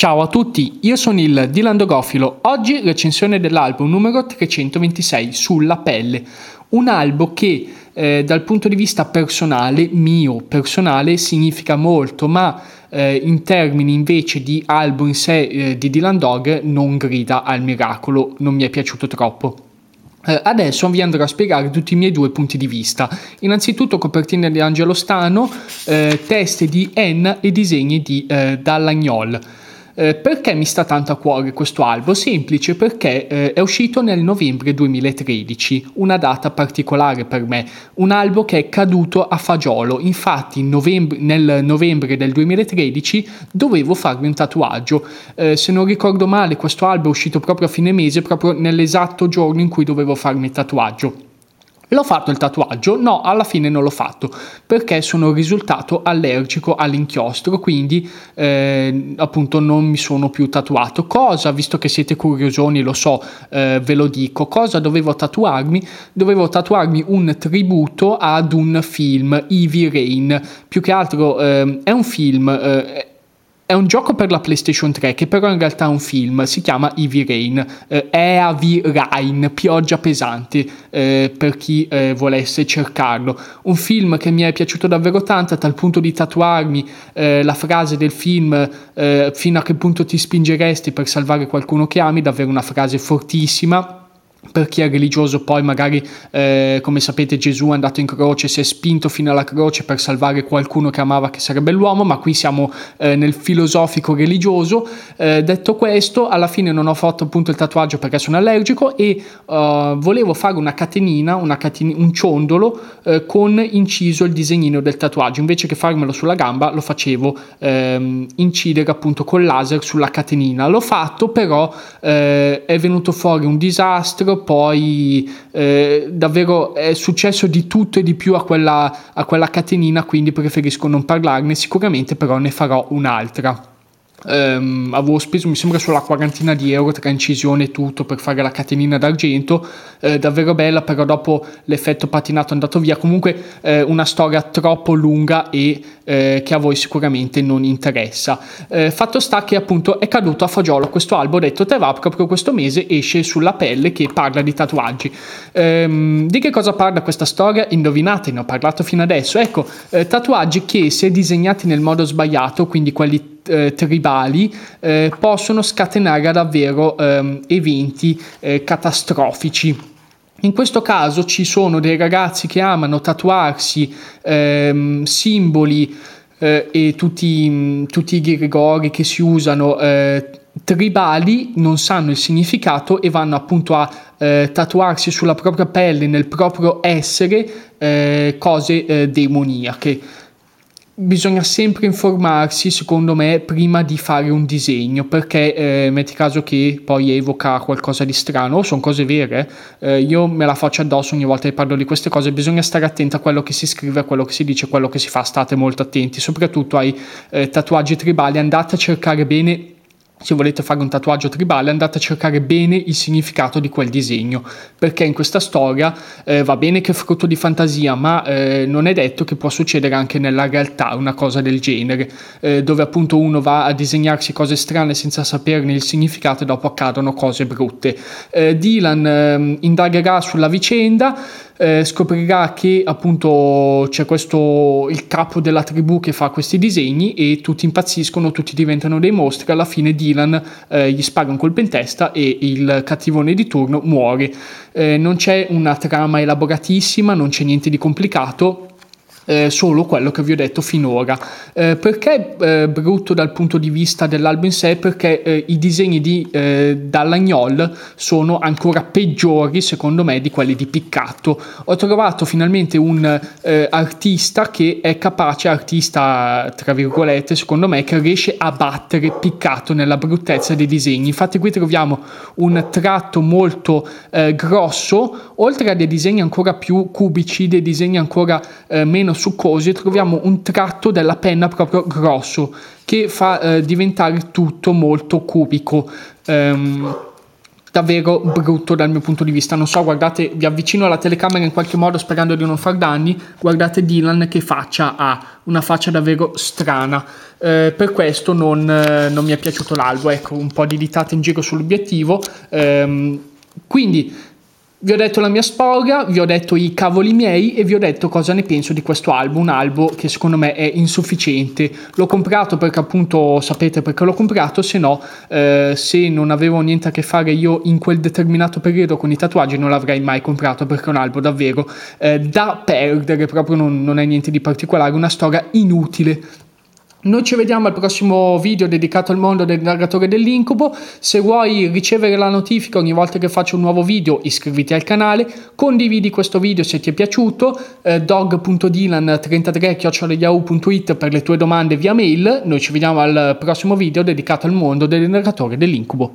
Ciao a tutti, io sono il Dylan Dogofilo. Oggi recensione dell'album numero 326 Sulla pelle, un album che eh, dal punto di vista personale, mio personale, significa molto, ma eh, in termini invece di album in sé eh, di Dylan Dog non grida al miracolo, non mi è piaciuto troppo. Eh, adesso vi andrò a spiegare tutti i miei due punti di vista. Innanzitutto copertina di Angelo Stano, eh, teste di Enna e disegni di eh, Dallagnol. Eh, perché mi sta tanto a cuore questo albo? Semplice perché eh, è uscito nel novembre 2013, una data particolare per me, un albo che è caduto a fagiolo, infatti novembre, nel novembre del 2013 dovevo farmi un tatuaggio, eh, se non ricordo male questo albo è uscito proprio a fine mese, proprio nell'esatto giorno in cui dovevo farmi il tatuaggio. L'ho fatto il tatuaggio? No, alla fine non l'ho fatto perché sono risultato allergico all'inchiostro, quindi eh, appunto non mi sono più tatuato. Cosa, visto che siete curiosoni, lo so, eh, ve lo dico, cosa dovevo tatuarmi? Dovevo tatuarmi un tributo ad un film, Ivy Rain. Più che altro eh, è un film, eh, è un gioco per la PlayStation 3 che però in realtà è un film, si chiama Heavy Rain, eh, Heavy Rain, pioggia pesante eh, per chi eh, volesse cercarlo. Un film che mi è piaciuto davvero tanto a tal punto di tatuarmi eh, la frase del film eh, fino a che punto ti spingeresti per salvare qualcuno che ami, davvero una frase fortissima per chi è religioso poi magari eh, come sapete Gesù è andato in croce si è spinto fino alla croce per salvare qualcuno che amava che sarebbe l'uomo ma qui siamo eh, nel filosofico religioso eh, detto questo alla fine non ho fatto appunto il tatuaggio perché sono allergico e eh, volevo fare una catenina, una caten- un ciondolo eh, con inciso il disegnino del tatuaggio invece che farmelo sulla gamba lo facevo ehm, incidere appunto col laser sulla catenina l'ho fatto però eh, è venuto fuori un disastro nostro, poi eh, davvero è successo di tutto e di più a quella, a quella catenina, quindi preferisco non parlarne, sicuramente però ne farò un'altra ehm, avevo speso mi sembra sulla quarantina di euro tra incisione e tutto per fare la catenina d'argento eh, davvero bella però dopo l'effetto patinato è andato via comunque eh, una storia troppo lunga e eh, che a voi sicuramente non interessa eh, fatto sta che appunto è caduto a fagiolo questo albo detto te va proprio questo mese esce sulla pelle che parla di tatuaggi ehm, di che cosa parla questa storia indovinate ne ho parlato fino adesso ecco eh, tatuaggi che se disegnati nel modo sbagliato quindi quelli eh, tribali eh, possono scatenare davvero ehm, eventi eh, catastrofici. In questo caso ci sono dei ragazzi che amano tatuarsi ehm, simboli eh, e tutti, mm, tutti i rigori che si usano eh, tribali non sanno il significato e vanno appunto a eh, tatuarsi sulla propria pelle, nel proprio essere, eh, cose eh, demoniache bisogna sempre informarsi, secondo me, prima di fare un disegno, perché eh, metti caso che poi evoca qualcosa di strano, oh, sono cose vere, eh, io me la faccio addosso ogni volta che parlo di queste cose, bisogna stare attenti a quello che si scrive, a quello che si dice, a quello che si fa, state molto attenti, soprattutto ai eh, tatuaggi tribali, andate a cercare bene se volete fare un tatuaggio tribale andate a cercare bene il significato di quel disegno perché in questa storia eh, va bene che è frutto di fantasia ma eh, non è detto che può succedere anche nella realtà una cosa del genere eh, dove appunto uno va a disegnarsi cose strane senza saperne il significato e dopo accadono cose brutte eh, Dylan ehm, indagherà sulla vicenda eh, scoprirà che appunto c'è questo il capo della tribù che fa questi disegni e tutti impazziscono tutti diventano dei mostri alla fine Dylan Dylan eh, gli spara un colpo in testa e il cattivone di turno muore. Eh, non c'è una trama elaboratissima, non c'è niente di complicato, eh, solo quello che vi ho detto finora. Eh, perché eh, brutto dal punto di vista dell'album in sé? Perché eh, i disegni di eh, Dallagnol sono ancora peggiori secondo me di quelli di Piccato. Ho trovato finalmente un eh, artista che è capace, artista tra virgolette secondo me, che riesce a battere Piccato nella bruttezza dei disegni. Infatti qui troviamo un tratto molto grosso, oltre a dei disegni ancora più cubici, dei disegni ancora meno succosi troviamo un tratto della penna proprio grosso che fa eh, diventare tutto molto cubico. Ehm, davvero brutto dal mio punto di vista. Non so, guardate, vi avvicino alla telecamera in qualche modo sperando di non far danni. Guardate Dylan che faccia ha, una faccia davvero strana. Eh, per questo non, eh, non, mi è piaciuto l'albo. Ecco, un po' di ditate in giro sull'obiettivo. Ehm, quindi vi ho detto la mia sporga, vi ho detto i cavoli miei e vi ho detto cosa ne penso di questo album, un album che secondo me è insufficiente. L'ho comprato perché appunto sapete perché l'ho comprato, se no eh, se non avevo niente a che fare io in quel determinato periodo con i tatuaggi non l'avrei mai comprato perché è un album davvero eh, da perdere, proprio non, non è niente di particolare, una storia inutile noi ci vediamo al prossimo video dedicato al mondo del narratore dell'incubo. Se vuoi ricevere la notifica ogni volta che faccio un nuovo video, iscriviti al canale, condividi questo video se ti è piaciuto, eh, dog.dilan33-yahoo.it per le tue domande via mail. Noi ci vediamo al prossimo video dedicato al mondo del narratore dell'incubo.